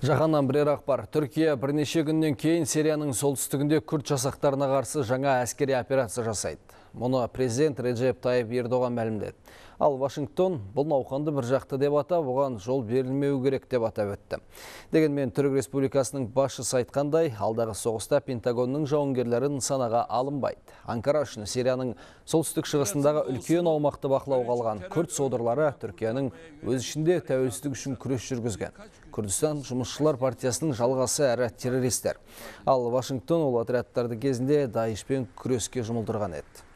Жағаннан бірер ақпар. Түркия бірнеше күннен кейін Сирияның солтүстігінде күрт жасақтарына қарсы жаңа әскери операция жасайды. Мұны президент Реджеп Тайып Ердоған мәлімдеді. Ал Вашингтон бұл науқанды бір жақты деп атап, оған жол берілмеу керек деп атап өтті. Дегенмен Түрік Республикасының басшысы айтқандай, алдағы соғыста Пентагонның жауынгерлері нысанаға алынбайды. Анкара үшін Сирияның солтүстік шығысындағы үлкен аумақты бақылауға алған күрд содырлары Түркияның өз ішінде тәуелсіздік үшін күрес жүргізген. Күрдістан жұмысшылар партиясының жалғасы әрі террористер. Ал Вашингтон ол отрядтарды кезінде Даишпен күреске жұмылдырған еді